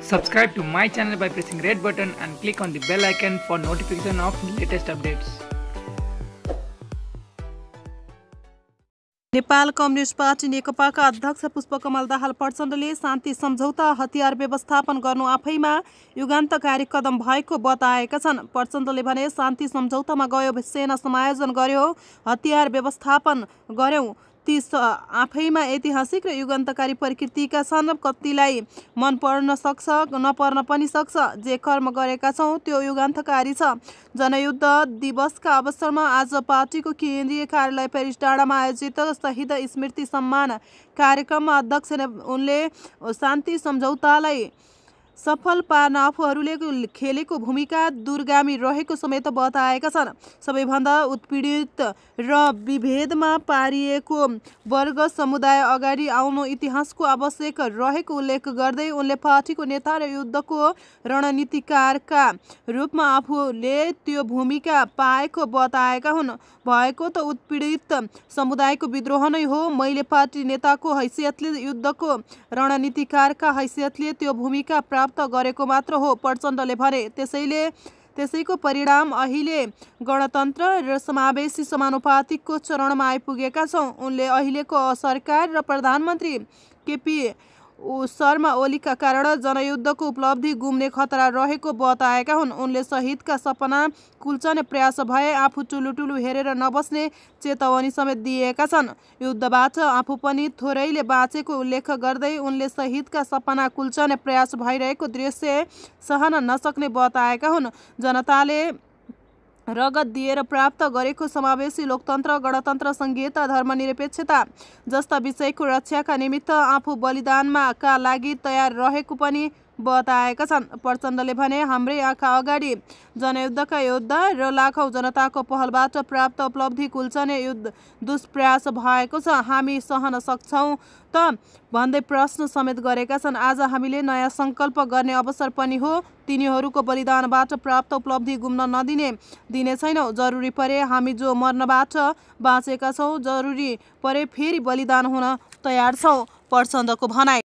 Subscribe to my channel by pressing red button and click on the bell icon for notification of latest updates. Nepal communist party नेकपाका अध्यक्ष पुष्पकमल दाहाल प्रचण्डले शान्ति सम्झौता हतियार व्यवस्थापन गर्नु आफैमा युगान्तकारी कदम भएको बताएका छन् प्रचण्डले भने शान्ति सम्झौतामा गयो सेना समायोजन गर्यो हतियार व्यवस्थापन गर्यौँ ती आफैमा ऐतिहासिक र युगन्तकारी प्रकृतिका छन् कतिलाई मन पर्न सक्छ नपर्न पनि सक्छ जे कर्म गरेका छौँ त्यो युगान्तकारी छ जनयुद्ध दिवसका अवसरमा आज पार्टीको केन्द्रीय कार्यालय पेरिस डाँडामा आयोजित शहीद स्मृति सम्मान कार्यक्रममा अध्यक्ष उनले शान्ति सम्झौतालाई सफल पार्न आफूहरूले खेलेको भूमिका दुर्गामी रहेको समेत बताएका छन् सबैभन्दा उत्पीडित र विभेदमा पारिएको वर्ग समुदाय अगाडि आउनु इतिहासको आवश्यक रहेको उल्लेख गर्दै उनले पार्टीको नेता र युद्धको रणनीतिकारका रूपमा आफूले त्यो भूमिका पाएको बताएका हुन् भएको त उत्पीडित समुदायको विद्रोह नै हो मैले पार्टी नेताको हैसियतले युद्धको रणनीतिकारका हैसियतले त्यो भूमिका प्राप्त प्राप्त गरेको मात्र हो प्रचण्डले भने त्यसैले त्यसैको परिणाम अहिले गणतन्त्र र समावेशी समानुपातिकको चरणमा आइपुगेका छौँ उनले अहिलेको सरकार र प्रधानमन्त्री केपी शर्मा ओलीका कारण जनयुद्धको उपलब्धि गुम्ने खतरा रहेको बताएका हुन् उनले शहीदका सपना कुल्चने प्रयास भए आफू टुलुटुलु हेरेर नबस्ने चेतावनी समेत दिएका छन् युद्धबाट आफू पनि थोरैले बाँचेको उल्लेख गर्दै उनले शहीदका सपना कुल्चने प्रयास भइरहेको दृश्य सहन नसक्ने बताएका हुन् जनताले रगत दिएर प्राप्त गरेको समावेशी लोकतन्त्र गणतन्त्र संघीयता धर्मनिरपेक्षता जस्ता विषयको रक्षाका निमित्त आफू का लागि तयार रहेको पनि बताएका छन् प्रचण्डले भने हाम्रै आँखा अगाडि जनयुद्धका योद्धा र लाखौँ जनताको पहलबाट प्राप्त उपलब्धि कुल्चने युद्ध दुष्प्रयास भएको छ हामी सहन सक्छौँ त भन्दै प्रश्न समेत गरेका छन् आज हामीले नयाँ सङ्कल्प गर्ने अवसर पनि हो तिनीहरूको बलिदानबाट प्राप्त उपलब्धि गुम्न नदिने दिने छैनौँ जरुरी परे हामी जो मर्नबाट बाँचेका छौँ जरुरी परे फेरि बलिदान हुन तयार छौँ प्रचण्डको भनाइ